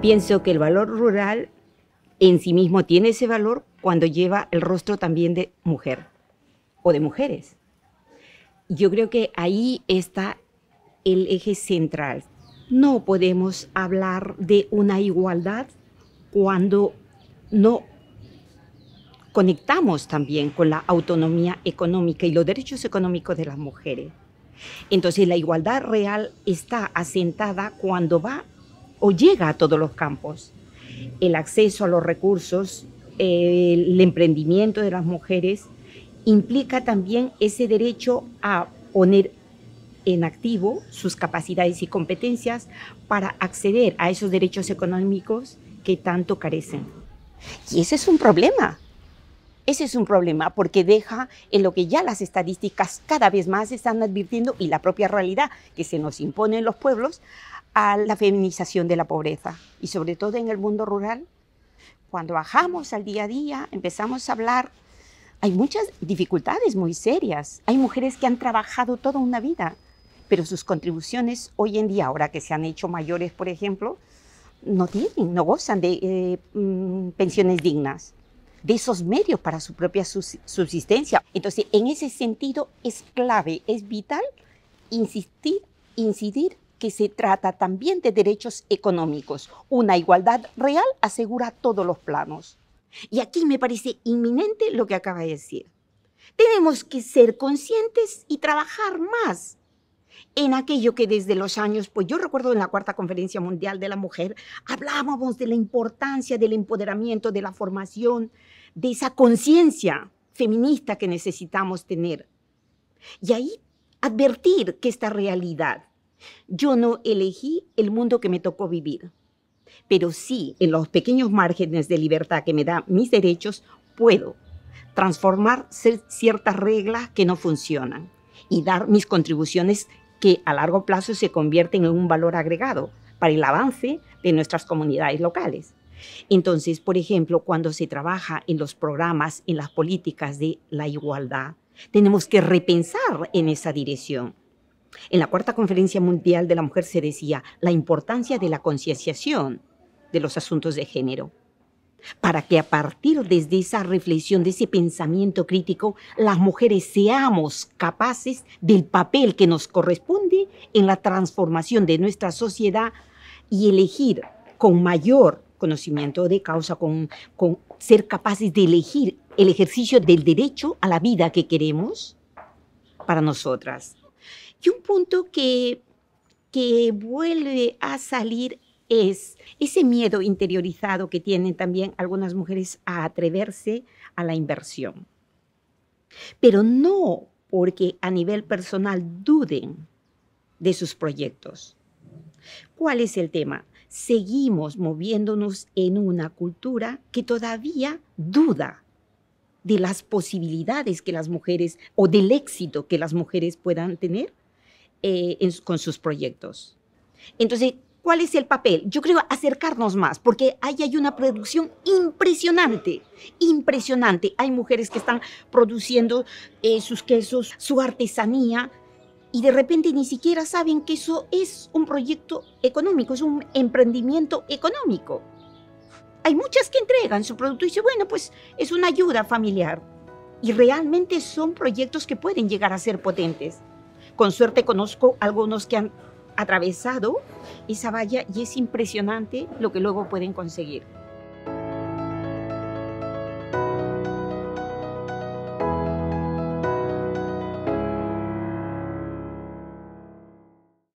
Pienso que el valor rural en sí mismo tiene ese valor cuando lleva el rostro también de mujer o de mujeres. Yo creo que ahí está el eje central. No podemos hablar de una igualdad cuando no conectamos también con la autonomía económica y los derechos económicos de las mujeres. Entonces la igualdad real está asentada cuando va o llega a todos los campos. El acceso a los recursos, el emprendimiento de las mujeres, implica también ese derecho a poner en activo sus capacidades y competencias para acceder a esos derechos económicos que tanto carecen. Y ese es un problema. Ese es un problema porque deja en lo que ya las estadísticas cada vez más están advirtiendo y la propia realidad que se nos impone en los pueblos a la feminización de la pobreza y sobre todo en el mundo rural. Cuando bajamos al día a día, empezamos a hablar, hay muchas dificultades muy serias. Hay mujeres que han trabajado toda una vida, pero sus contribuciones hoy en día, ahora que se han hecho mayores, por ejemplo, no tienen, no gozan de eh, mm, pensiones dignas, de esos medios para su propia subsistencia. Entonces, en ese sentido es clave, es vital insistir, incidir que se trata también de derechos económicos. Una igualdad real asegura todos los planos. Y aquí me parece inminente lo que acaba de decir. Tenemos que ser conscientes y trabajar más en aquello que desde los años, pues yo recuerdo en la cuarta conferencia mundial de la mujer, hablábamos de la importancia del empoderamiento, de la formación, de esa conciencia feminista que necesitamos tener. Y ahí advertir que esta realidad yo no elegí el mundo que me tocó vivir, pero sí, en los pequeños márgenes de libertad que me dan mis derechos, puedo transformar ciertas reglas que no funcionan y dar mis contribuciones que a largo plazo se convierten en un valor agregado para el avance de nuestras comunidades locales. Entonces, por ejemplo, cuando se trabaja en los programas, en las políticas de la igualdad, tenemos que repensar en esa dirección. En la cuarta conferencia mundial de la mujer se decía la importancia de la concienciación de los asuntos de género, para que a partir de esa reflexión, de ese pensamiento crítico, las mujeres seamos capaces del papel que nos corresponde en la transformación de nuestra sociedad y elegir con mayor conocimiento de causa, con ser capaces de elegir el ejercicio del derecho a la vida que queremos para nosotras. Y un punto que, que vuelve a salir es ese miedo interiorizado que tienen también algunas mujeres a atreverse a la inversión. Pero no porque a nivel personal duden de sus proyectos. ¿Cuál es el tema? Seguimos moviéndonos en una cultura que todavía duda de las posibilidades que las mujeres o del éxito que las mujeres puedan tener eh, con sus proyectos. Entonces, ¿cuál es el papel? Yo creo acercarnos más, porque ahí hay una producción impresionante, impresionante. Hay mujeres que están produciendo eh, sus quesos, su artesanía, y de repente ni siquiera saben que eso es un proyecto económico, es un emprendimiento económico. Hay muchas que entregan su producto y dicen, bueno, pues es una ayuda familiar. Y realmente son proyectos que pueden llegar a ser potentes. Con suerte conozco algunos que han atravesado esa valla y es impresionante lo que luego pueden conseguir.